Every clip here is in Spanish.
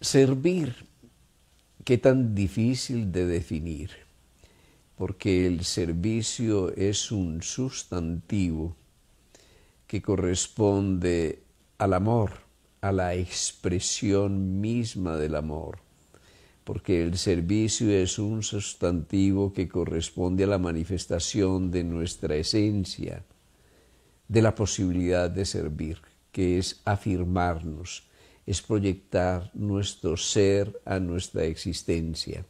Servir, qué tan difícil de definir, porque el servicio es un sustantivo que corresponde al amor, a la expresión misma del amor, porque el servicio es un sustantivo que corresponde a la manifestación de nuestra esencia, de la posibilidad de servir, que es afirmarnos, es proyectar nuestro ser a nuestra existencia.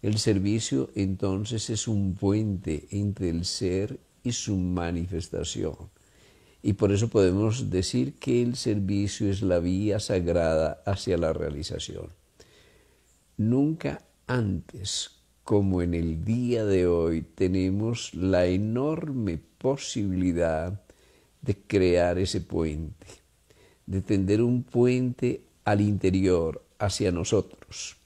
El servicio entonces es un puente entre el ser y su manifestación. Y por eso podemos decir que el servicio es la vía sagrada hacia la realización. Nunca antes, como en el día de hoy, tenemos la enorme posibilidad de crear ese puente de tender un puente al interior, hacia nosotros,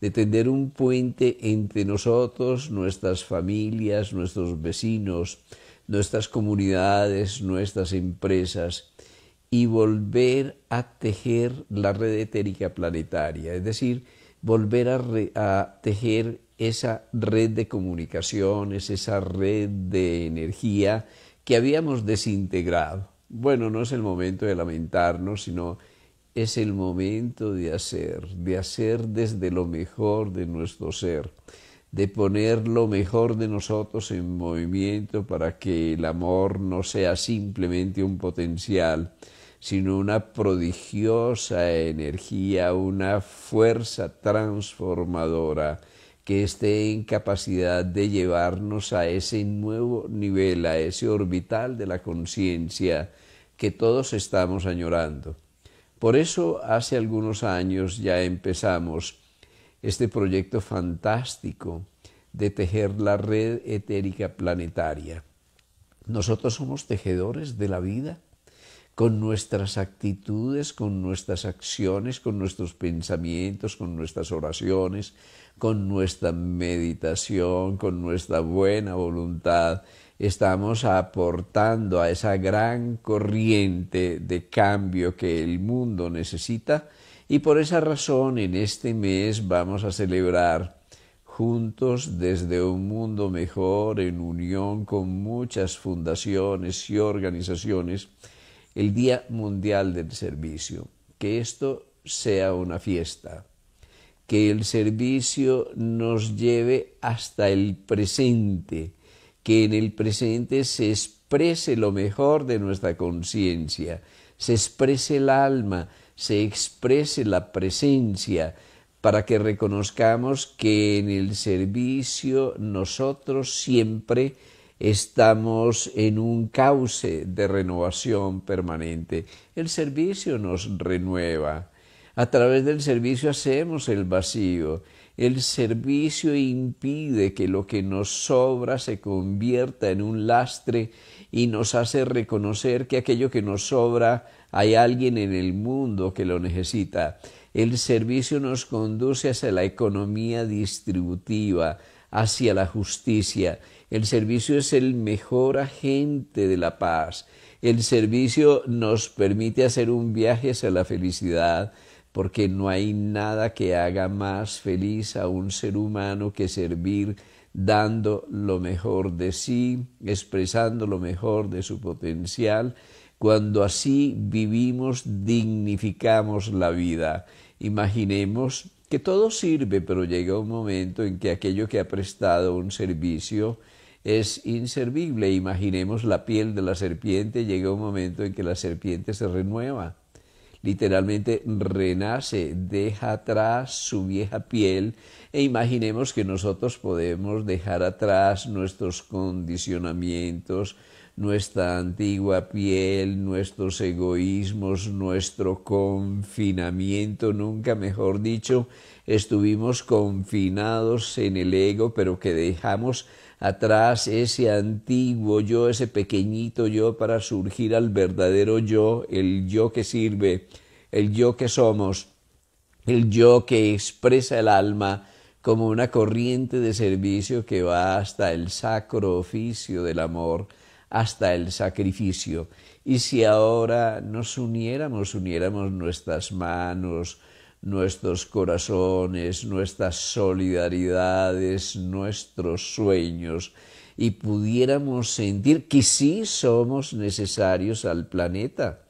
de tender un puente entre nosotros, nuestras familias, nuestros vecinos, nuestras comunidades, nuestras empresas, y volver a tejer la red etérica planetaria, es decir, volver a, tejer esa red de comunicaciones, esa red de energía que habíamos desintegrado bueno, no es el momento de lamentarnos, sino es el momento de hacer, de hacer desde lo mejor de nuestro ser, de poner lo mejor de nosotros en movimiento para que el amor no sea simplemente un potencial, sino una prodigiosa energía, una fuerza transformadora que esté en capacidad de llevarnos a ese nuevo nivel, a ese orbital de la conciencia que todos estamos añorando. Por eso hace algunos años ya empezamos este proyecto fantástico de tejer la red etérica planetaria. Nosotros somos tejedores de la vida con nuestras actitudes, con nuestras acciones, con nuestros pensamientos, con nuestras oraciones, con nuestra meditación, con nuestra buena voluntad, estamos aportando a esa gran corriente de cambio que el mundo necesita y por esa razón en este mes vamos a celebrar juntos desde un mundo mejor en unión con muchas fundaciones y organizaciones el Día Mundial del Servicio, que esto sea una fiesta, que el servicio nos lleve hasta el presente, que en el presente se exprese lo mejor de nuestra conciencia, se exprese el alma, se exprese la presencia, para que reconozcamos que en el servicio nosotros siempre estamos en un cauce de renovación permanente. El servicio nos renueva. A través del servicio hacemos el vacío. El servicio impide que lo que nos sobra se convierta en un lastre y nos hace reconocer que aquello que nos sobra hay alguien en el mundo que lo necesita. El servicio nos conduce hacia la economía distributiva, hacia la justicia. El servicio es el mejor agente de la paz. El servicio nos permite hacer un viaje hacia la felicidad, porque no hay nada que haga más feliz a un ser humano que servir dando lo mejor de sí, expresando lo mejor de su potencial. Cuando así vivimos, dignificamos la vida. Imaginemos que todo sirve, pero llega un momento en que aquello que ha prestado un servicio es inservible. Imaginemos la piel de la serpiente, llega un momento en que la serpiente se renueva, literalmente renace, deja atrás su vieja piel e imaginemos que nosotros podemos dejar atrás nuestros condicionamientos, nuestra antigua piel, nuestros egoísmos, nuestro confinamiento, nunca mejor dicho, estuvimos confinados en el ego, pero que dejamos atrás ese antiguo yo, ese pequeñito yo, para surgir al verdadero yo, el yo que sirve, el yo que somos, el yo que expresa el alma como una corriente de servicio que va hasta el sacro oficio del amor, hasta el sacrificio. Y si ahora nos uniéramos, uniéramos nuestras manos, nuestros corazones, nuestras solidaridades, nuestros sueños, y pudiéramos sentir que sí somos necesarios al planeta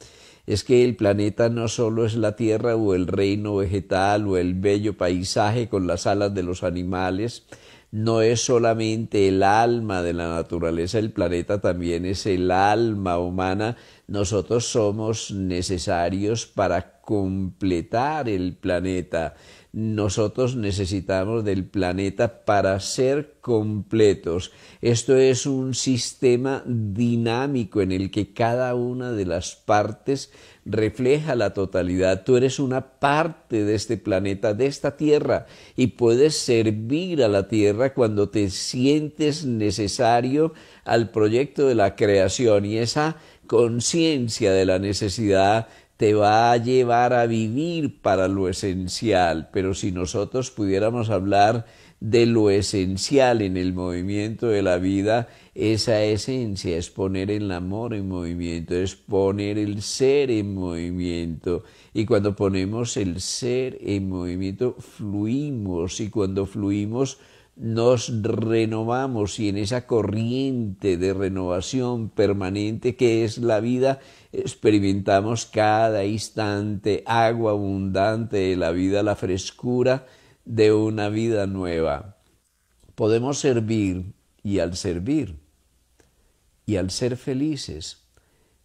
es que el planeta no solo es la tierra o el reino vegetal o el bello paisaje con las alas de los animales, no es solamente el alma de la naturaleza, el planeta también es el alma humana. Nosotros somos necesarios para completar el planeta nosotros necesitamos del planeta para ser completos. Esto es un sistema dinámico en el que cada una de las partes refleja la totalidad. Tú eres una parte de este planeta, de esta tierra, y puedes servir a la tierra cuando te sientes necesario al proyecto de la creación y esa conciencia de la necesidad te va a llevar a vivir para lo esencial, pero si nosotros pudiéramos hablar de lo esencial en el movimiento de la vida, esa esencia es poner el amor en movimiento, es poner el ser en movimiento. Y cuando ponemos el ser en movimiento, fluimos y cuando fluimos, nos renovamos y en esa corriente de renovación permanente que es la vida, experimentamos cada instante agua abundante la vida, la frescura de una vida nueva. Podemos servir y al servir y al ser felices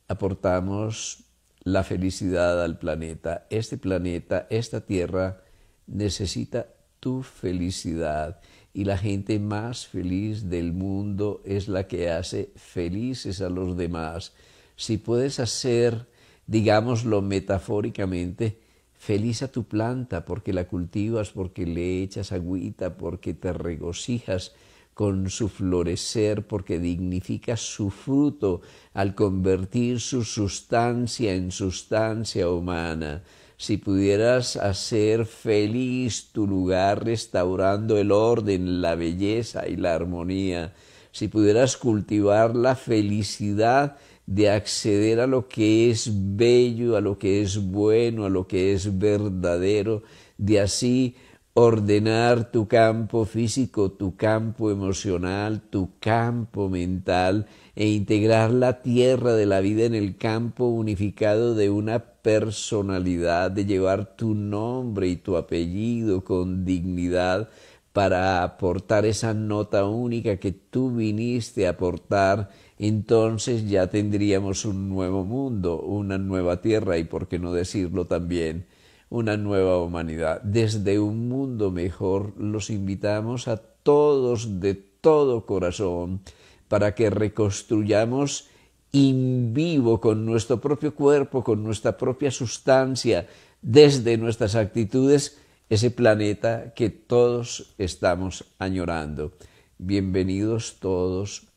aportamos la felicidad al planeta. Este planeta, esta tierra, necesita tu felicidad. Y la gente más feliz del mundo es la que hace felices a los demás. Si puedes hacer, digámoslo metafóricamente, feliz a tu planta porque la cultivas, porque le echas agüita, porque te regocijas con su florecer, porque dignifica su fruto al convertir su sustancia en sustancia humana si pudieras hacer feliz tu lugar restaurando el orden, la belleza y la armonía, si pudieras cultivar la felicidad de acceder a lo que es bello, a lo que es bueno, a lo que es verdadero, de así ordenar tu campo físico, tu campo emocional, tu campo mental e integrar la tierra de la vida en el campo unificado de una personalidad, de llevar tu nombre y tu apellido con dignidad para aportar esa nota única que tú viniste a aportar, entonces ya tendríamos un nuevo mundo, una nueva tierra y por qué no decirlo también una nueva humanidad. Desde un mundo mejor los invitamos a todos de todo corazón para que reconstruyamos in vivo con nuestro propio cuerpo, con nuestra propia sustancia, desde nuestras actitudes, ese planeta que todos estamos añorando. Bienvenidos todos,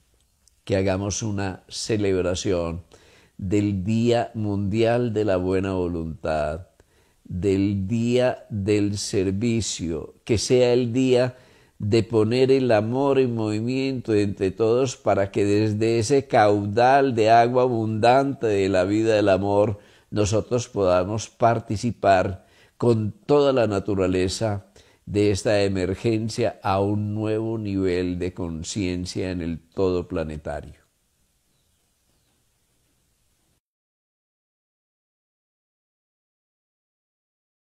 que hagamos una celebración del Día Mundial de la Buena Voluntad del día del servicio, que sea el día de poner el amor en movimiento entre todos para que desde ese caudal de agua abundante de la vida del amor nosotros podamos participar con toda la naturaleza de esta emergencia a un nuevo nivel de conciencia en el todo planetario.